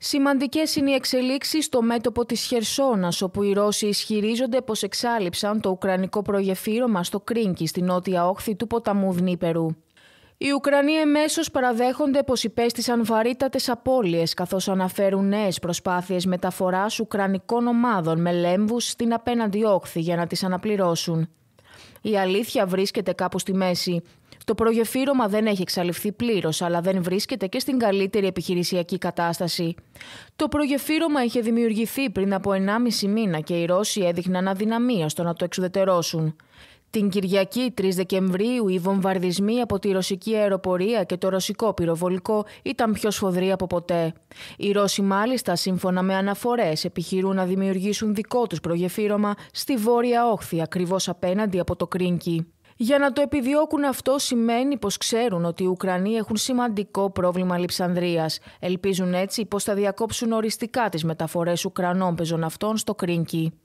Σημαντικές είναι οι εξελίξεις στο μέτωπο της Χερσόνας, όπου οι Ρώσοι ισχυρίζονται πως εξάλληψαν το ουκρανικό προγεφύρωμα στο Κρίνκι, στην νότια όχθη του ποταμού Δνήπερου. Οι Ουκρανοί εμέσως παραδέχονται πως υπέστησαν βαρύτατες απώλειες, καθώς αναφέρουν νέες προσπάθειες μεταφοράς Ουκρανικών ομάδων με λέμβους στην απέναντι όχθη για να τις αναπληρώσουν. Η αλήθεια βρίσκεται κάπου στη μέση. Το προγεφύρωμα δεν έχει εξαλειφθεί πλήρως, αλλά δεν βρίσκεται και στην καλύτερη επιχειρησιακή κατάσταση. Το προγεφύρωμα είχε δημιουργηθεί πριν από 1,5 μήνα και οι Ρώσοι έδειχναν αδυναμία στο να το εξουδετερώσουν. Την Κυριακή 3 Δεκεμβρίου οι βομβαρδισμοί από τη ρωσική αεροπορία και το ρωσικό πυροβολικό ήταν πιο σφοδροί από ποτέ. Οι Ρώσοι μάλιστα σύμφωνα με αναφορές επιχειρούν να δημιουργήσουν δικό τους προγεφύρωμα στη βόρεια όχθη ακριβώς απέναντι από το Κρίνκι. Για να το επιδιώκουν αυτό σημαίνει πως ξέρουν ότι οι Ουκρανοί έχουν σημαντικό πρόβλημα λιψανδρίας. Ελπίζουν έτσι πως θα διακόψουν οριστικά τις μεταφορές Ουκρανών πεζοναυτών στο Κρίνκι.